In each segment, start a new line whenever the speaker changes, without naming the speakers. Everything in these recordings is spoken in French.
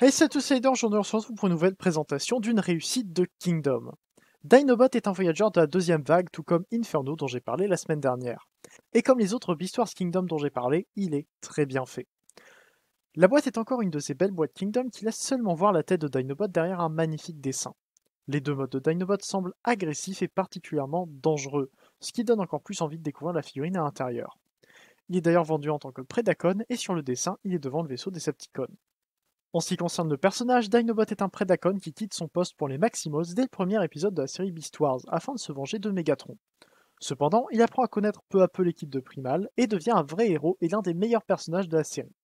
Hey c'est c'est aujourd'hui on se retrouve pour une nouvelle présentation d'une réussite de Kingdom. Dinobot est un voyageur de la deuxième vague, tout comme Inferno dont j'ai parlé la semaine dernière. Et comme les autres Beast Kingdom dont j'ai parlé, il est très bien fait. La boîte est encore une de ces belles boîtes Kingdom qui laisse seulement voir la tête de Dinobot derrière un magnifique dessin. Les deux modes de Dinobot semblent agressifs et particulièrement dangereux, ce qui donne encore plus envie de découvrir la figurine à l'intérieur. Il est d'ailleurs vendu en tant que Predacon et sur le dessin, il est devant le vaisseau des Septicons. En ce qui concerne le personnage, Dinobot est un Predacon qui quitte son poste pour les Maximos dès le premier épisode de la série Beast Wars afin de se venger de Megatron. Cependant, il apprend à connaître peu à peu l'équipe de Primal et devient un vrai héros et l'un des meilleurs personnages de la série.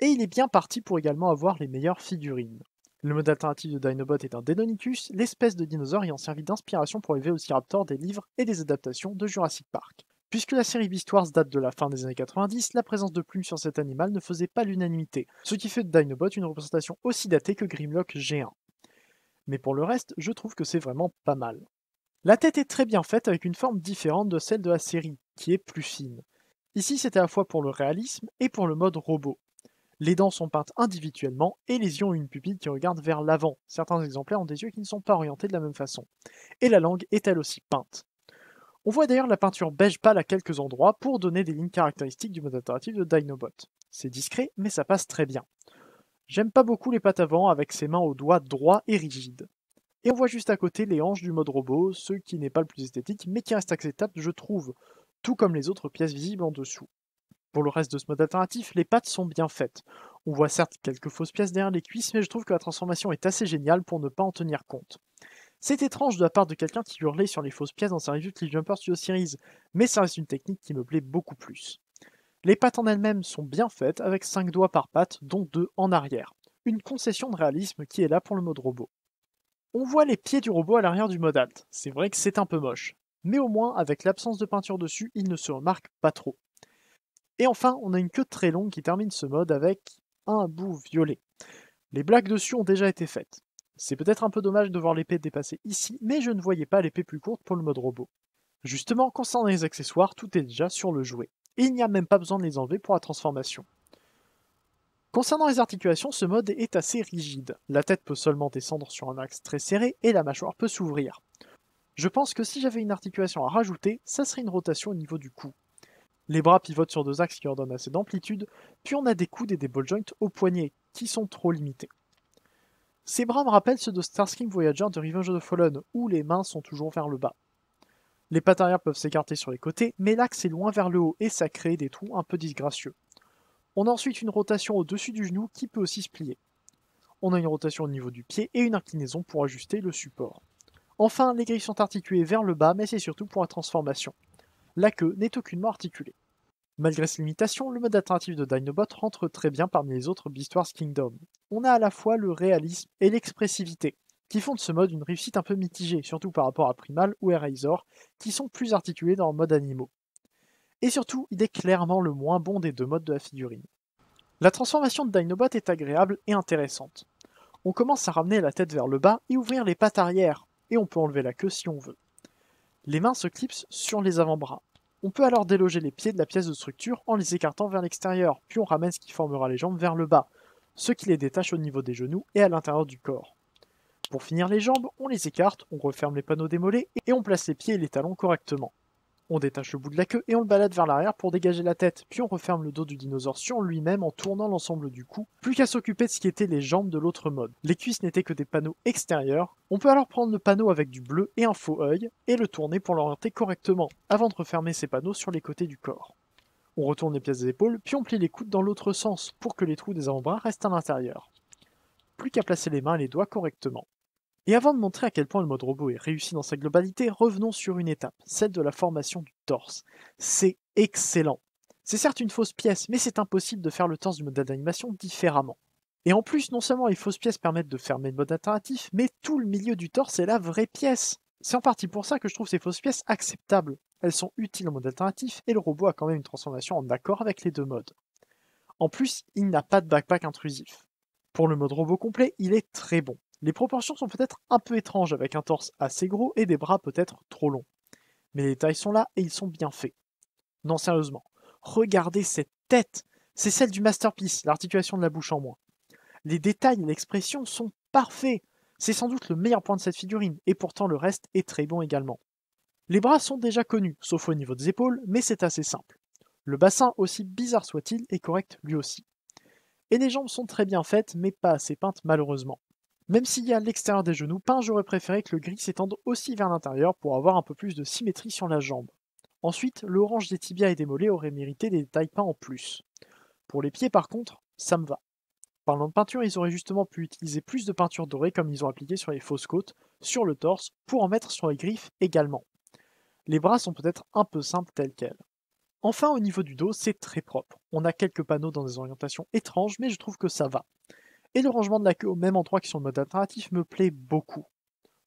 Et il est bien parti pour également avoir les meilleures figurines. Le mode alternatif de Dinobot est un Deinonychus, l'espèce de dinosaure ayant servi d'inspiration pour les Raptor des livres et des adaptations de Jurassic Park. Puisque la série Wars date de la fin des années 90, la présence de plumes sur cet animal ne faisait pas l'unanimité, ce qui fait de Dinobot une représentation aussi datée que Grimlock G1. Mais pour le reste, je trouve que c'est vraiment pas mal. La tête est très bien faite avec une forme différente de celle de la série, qui est plus fine. Ici, c'était à la fois pour le réalisme et pour le mode robot. Les dents sont peintes individuellement et les yeux ont une pupille qui regarde vers l'avant. Certains exemplaires ont des yeux qui ne sont pas orientés de la même façon. Et la langue est elle aussi peinte. On voit d'ailleurs la peinture beige pâle à quelques endroits pour donner des lignes caractéristiques du mode alternatif de Dinobot. C'est discret, mais ça passe très bien. J'aime pas beaucoup les pattes avant avec ses mains aux doigts droits et rigides. Et on voit juste à côté les hanches du mode robot, ce qui n'est pas le plus esthétique, mais qui reste acceptable, je trouve, tout comme les autres pièces visibles en dessous. Pour le reste de ce mode alternatif, les pattes sont bien faites. On voit certes quelques fausses pièces derrière les cuisses, mais je trouve que la transformation est assez géniale pour ne pas en tenir compte. C'est étrange de la part de quelqu'un qui hurlait sur les fausses pièces dans sa review de Jumper Studio Series, mais ça reste une technique qui me plaît beaucoup plus. Les pattes en elles-mêmes sont bien faites, avec 5 doigts par patte, dont 2 en arrière. Une concession de réalisme qui est là pour le mode robot. On voit les pieds du robot à l'arrière du mode alt, c'est vrai que c'est un peu moche, mais au moins avec l'absence de peinture dessus, il ne se remarque pas trop. Et enfin, on a une queue très longue qui termine ce mode avec un bout violet. Les blagues dessus ont déjà été faites. C'est peut-être un peu dommage de voir l'épée dépasser ici, mais je ne voyais pas l'épée plus courte pour le mode robot. Justement, concernant les accessoires, tout est déjà sur le jouet, et il n'y a même pas besoin de les enlever pour la transformation. Concernant les articulations, ce mode est assez rigide. La tête peut seulement descendre sur un axe très serré et la mâchoire peut s'ouvrir. Je pense que si j'avais une articulation à rajouter, ça serait une rotation au niveau du cou. Les bras pivotent sur deux axes qui leur donnent assez d'amplitude, puis on a des coudes et des ball joints aux poignets qui sont trop limités. Ces bras me rappellent ceux de Starscream Voyager de Revenge of the Fallen, où les mains sont toujours vers le bas. Les pattes arrière peuvent s'écarter sur les côtés, mais l'axe est loin vers le haut et ça crée des trous un peu disgracieux. On a ensuite une rotation au-dessus du genou qui peut aussi se plier. On a une rotation au niveau du pied et une inclinaison pour ajuster le support. Enfin, les griffes sont articulées vers le bas, mais c'est surtout pour la transformation. La queue n'est aucunement articulée. Malgré ses limitations, le mode alternatif de Dinobot rentre très bien parmi les autres Beast Wars Kingdom on a à la fois le réalisme et l'expressivité, qui font de ce mode une réussite un peu mitigée, surtout par rapport à Primal ou Eraser, qui sont plus articulés dans le mode animaux. Et surtout, il est clairement le moins bon des deux modes de la figurine. La transformation de Dinobot est agréable et intéressante. On commence à ramener la tête vers le bas et ouvrir les pattes arrière, et on peut enlever la queue si on veut. Les mains se clipsent sur les avant-bras. On peut alors déloger les pieds de la pièce de structure en les écartant vers l'extérieur, puis on ramène ce qui formera les jambes vers le bas, ce qui les détache au niveau des genoux et à l'intérieur du corps. Pour finir les jambes, on les écarte, on referme les panneaux démolés et on place les pieds et les talons correctement. On détache le bout de la queue et on le balade vers l'arrière pour dégager la tête, puis on referme le dos du dinosaure sur lui-même en tournant l'ensemble du cou, plus qu'à s'occuper de ce qui était les jambes de l'autre mode. Les cuisses n'étaient que des panneaux extérieurs, on peut alors prendre le panneau avec du bleu et un faux œil, et le tourner pour l'orienter correctement, avant de refermer ces panneaux sur les côtés du corps. On retourne les pièces des épaules, puis on plie les coudes dans l'autre sens pour que les trous des avant-bras restent à l'intérieur. Plus qu'à placer les mains et les doigts correctement. Et avant de montrer à quel point le mode robot est réussi dans sa globalité, revenons sur une étape, celle de la formation du torse. C'est excellent. C'est certes une fausse pièce, mais c'est impossible de faire le torse du mode d'animation différemment. Et en plus, non seulement les fausses pièces permettent de fermer le mode alternatif, mais tout le milieu du torse est la vraie pièce. C'est en partie pour ça que je trouve ces fausses pièces acceptables. Elles sont utiles en mode alternatif et le robot a quand même une transformation en accord avec les deux modes. En plus, il n'a pas de backpack intrusif. Pour le mode robot complet, il est très bon. Les proportions sont peut-être un peu étranges avec un torse assez gros et des bras peut-être trop longs. Mais les détails sont là et ils sont bien faits. Non, sérieusement, regardez cette tête C'est celle du masterpiece, l'articulation de la bouche en moins. Les détails et l'expression sont parfaits c'est sans doute le meilleur point de cette figurine, et pourtant le reste est très bon également. Les bras sont déjà connus, sauf au niveau des épaules, mais c'est assez simple. Le bassin, aussi bizarre soit-il, est correct lui aussi. Et les jambes sont très bien faites, mais pas assez peintes malheureusement. Même s'il y a l'extérieur des genoux peints, j'aurais préféré que le gris s'étende aussi vers l'intérieur pour avoir un peu plus de symétrie sur la jambe. Ensuite, l'orange des tibias et des mollets aurait mérité des détails peints en plus. Pour les pieds par contre, ça me va. Parlant de peinture, ils auraient justement pu utiliser plus de peinture dorée comme ils ont appliqué sur les fausses côtes, sur le torse, pour en mettre sur les griffes également. Les bras sont peut-être un peu simples tels quels. Enfin, au niveau du dos, c'est très propre. On a quelques panneaux dans des orientations étranges, mais je trouve que ça va. Et le rangement de la queue au même endroit que sur le mode alternatif me plaît beaucoup.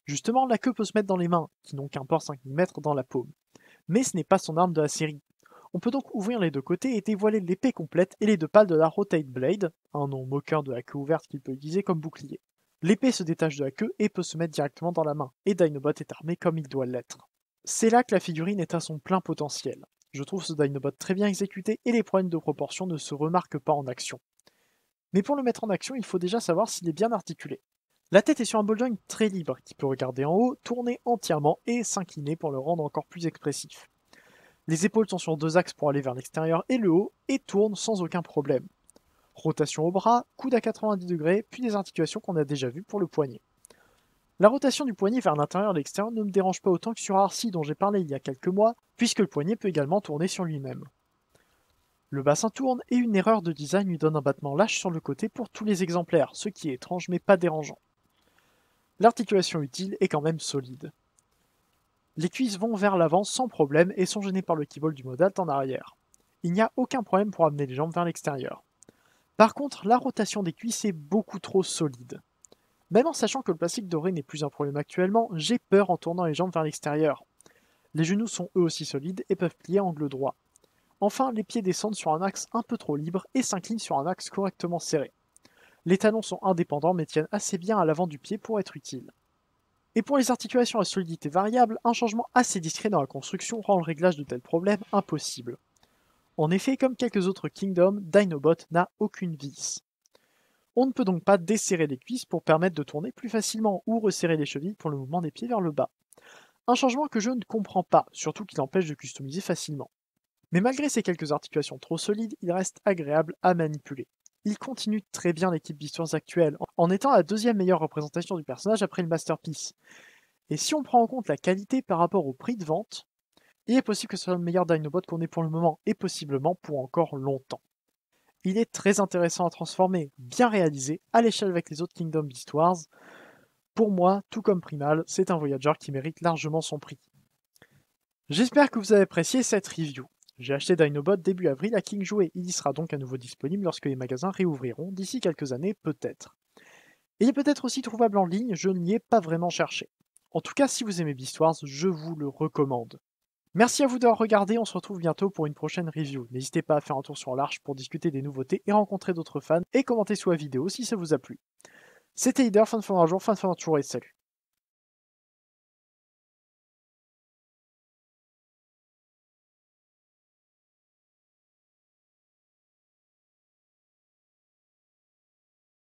Justement, la queue peut se mettre dans les mains, qui n'ont qu'un port 5 mm dans la paume. Mais ce n'est pas son arme de la série, on peut donc ouvrir les deux côtés et dévoiler l'épée complète et les deux pales de la Rotate Blade, un nom moqueur de la queue ouverte qu'il peut utiliser comme bouclier. L'épée se détache de la queue et peut se mettre directement dans la main, et Dinobot est armé comme il doit l'être. C'est là que la figurine est à son plein potentiel. Je trouve ce Dinobot très bien exécuté et les problèmes de proportion ne se remarquent pas en action. Mais pour le mettre en action, il faut déjà savoir s'il est bien articulé. La tête est sur un ball très libre qui peut regarder en haut, tourner entièrement et s'incliner pour le rendre encore plus expressif. Les épaules sont sur deux axes pour aller vers l'extérieur et le haut et tournent sans aucun problème. Rotation au bras, coude à 90 degrés, puis des articulations qu'on a déjà vues pour le poignet. La rotation du poignet vers l'intérieur et l'extérieur ne me dérange pas autant que sur Arcy dont j'ai parlé il y a quelques mois, puisque le poignet peut également tourner sur lui-même. Le bassin tourne et une erreur de design lui donne un battement lâche sur le côté pour tous les exemplaires, ce qui est étrange mais pas dérangeant. L'articulation utile est quand même solide. Les cuisses vont vers l'avant sans problème et sont gênées par le keyboard du modal en arrière. Il n'y a aucun problème pour amener les jambes vers l'extérieur. Par contre, la rotation des cuisses est beaucoup trop solide. Même en sachant que le plastique doré n'est plus un problème actuellement, j'ai peur en tournant les jambes vers l'extérieur. Les genoux sont eux aussi solides et peuvent plier angle droit. Enfin, les pieds descendent sur un axe un peu trop libre et s'inclinent sur un axe correctement serré. Les talons sont indépendants mais tiennent assez bien à l'avant du pied pour être utiles. Et pour les articulations à solidité variable, un changement assez discret dans la construction rend le réglage de tels problèmes impossible. En effet, comme quelques autres Kingdoms, Dinobot n'a aucune vis. On ne peut donc pas desserrer les cuisses pour permettre de tourner plus facilement ou resserrer les chevilles pour le mouvement des pieds vers le bas. Un changement que je ne comprends pas, surtout qu'il empêche de customiser facilement. Mais malgré ces quelques articulations trop solides, il reste agréable à manipuler. Il continue très bien l'équipe d'histoires actuelle, en étant la deuxième meilleure représentation du personnage après le Masterpiece. Et si on prend en compte la qualité par rapport au prix de vente, il est possible que ce soit le meilleur Dinobot qu'on ait pour le moment, et possiblement pour encore longtemps. Il est très intéressant à transformer, bien réalisé, à l'échelle avec les autres Kingdom Beast Pour moi, tout comme Primal, c'est un voyageur qui mérite largement son prix. J'espère que vous avez apprécié cette review. J'ai acheté Dinobot début avril à King Jouet. Il y sera donc à nouveau disponible lorsque les magasins réouvriront, d'ici quelques années peut-être. Il est peut-être aussi trouvable en ligne, je n'y ai pas vraiment cherché. En tout cas, si vous aimez Wars, je vous le recommande. Merci à vous d'avoir regardé, on se retrouve bientôt pour une prochaine review. N'hésitez pas à faire un tour sur l'Arche pour discuter des nouveautés et rencontrer d'autres fans, et commenter sous la vidéo si ça vous a plu. C'était Ider, fin de fin d'un jour, fin de fin d'un et salut